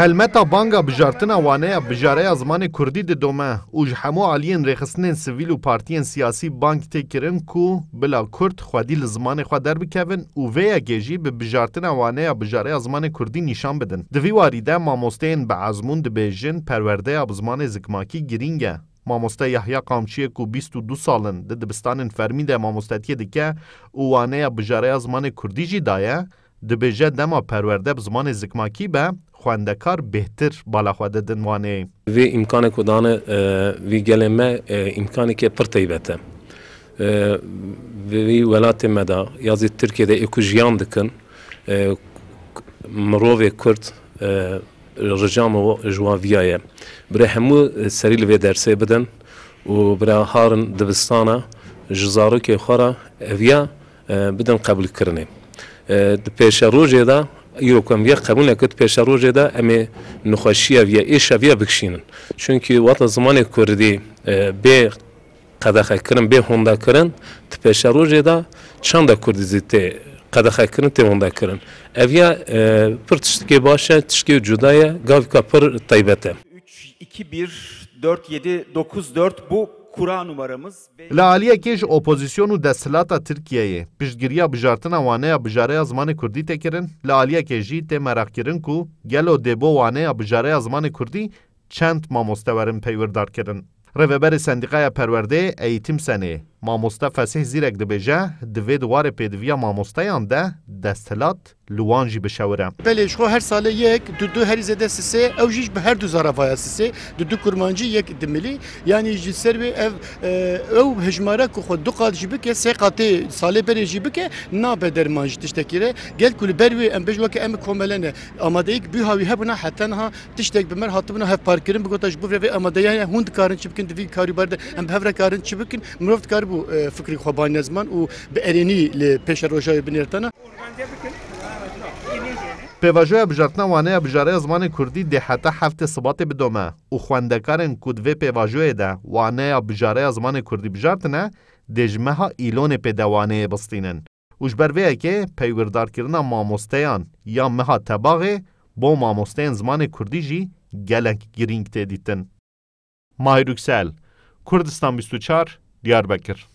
هەلمەتا بانگا بژارتنا وانەیە بژارەیە زمانی کوردی ددۆمە و ji hemû aliyên rêxistnên sivîl û partiyên siyasî bank tê kirin ku bila Kurd xwedî li zimanê xwe derbikevin û vêya gêjî bi bijartina wanêya bijareya zimanê Kurdî nîşan bidin. Di vî warî de mamosteyên bi ezmûn dibêjin perwerdeya bi zimanê zikmakî girîng e. مامۆستا یحیا قامچیە و 22 ساڵن di dibistanên fermî de mamostetiyê dike û waneya bijareya zimanê Kurdî jî daye, dibêje dema perwerde bi zimanê zikmakî be خوێندەکار بهتر بالاخواده دنوانێ Vê ئیمکانێک کودانە وی gelê me ئیمکانێکê pir teybet e. Vê welatê me da yazî Tirkiyede êku jiyan dikin mirovê Kurd rijam jiwaviya ye. Bire hemû serî li vê dersê bidin û bira harin dibistana ji zarokê xwara evya bidin qebulkirinê. Di pêşe rojê da îrokan viya qebûnekir pêşa rojê de em ê nixweşiya viya êşa viya bikişînin. Çunkî wata zimanê Kurdî e, bê qedexekirin bê hondakirin ti pêşa rojê de çanda Kurdî zî tê qedexekirin tê hondakirin. Ev ya e, pir tiştekê baş e tiştekê cuda ye gavîka pir taybet e. 3 2 1 4 7 9 4 bu لە عالیەکێش ئۆپۆزیسیۆن و دەسلاتە ترکیەیە پشتگیریە بژارتن ئەوانەیە بژارەیە زمانی کوردی تێکردن لە عالیەکێژی تێمەراقکردن و گەلۆ دێبۆ وانەیە بژارەیە زمانی کوردی چەند مامۆستەوەرن پەیوەدارکردن. ڕێبەری سندیقایە پەروەردەیە ئەیتیم سەنەیە مامۆستا فەسیح زیرەک دەبێژە دوێ دووارە پێدویە مامۆستایان دە دەستهلات لوانجی بشەورە بەێش خۆ هەر ساە یەک دو دو هەریزە دە سسێ ئەو ژیش بە هەردوو زارەڤایە سسێ دو دو کورمانجی یەک دمیلی یانی ji serê ev e, ew hejmara ku xwe du qat jî bike sê qatê salê berê jî bike nabe derman ji tiştekî gel ku li ber wê em bêj weke em komelene amadeyek bîhawî hebûna ha tiştek bi mer hatibûna hevparkirin bigota ji bo vê amadeya hûn dikarin çi bikin divî karîbar de em hevre karin çi mirov dikarin bu e, fikri xwebaniya zman û bi erênî li pêşa rojayê binêrtana Pêvajoya bijartina waneya bijareya zimanê Kurdî de hatta heftê sabate bidome û xwendekarên kudve divê pêvajoyê de waneya zamanı zimanê Kurdî bijartine dê ji meha îlonê pêdewaneyê bistînin. û ji mamosteyan ya meha tebaxê bo mamosteyên zamanı kurdiji jî gelek girîng tê dîtin. Mahir Yüksel, Kurdistan 24 Diyarbakır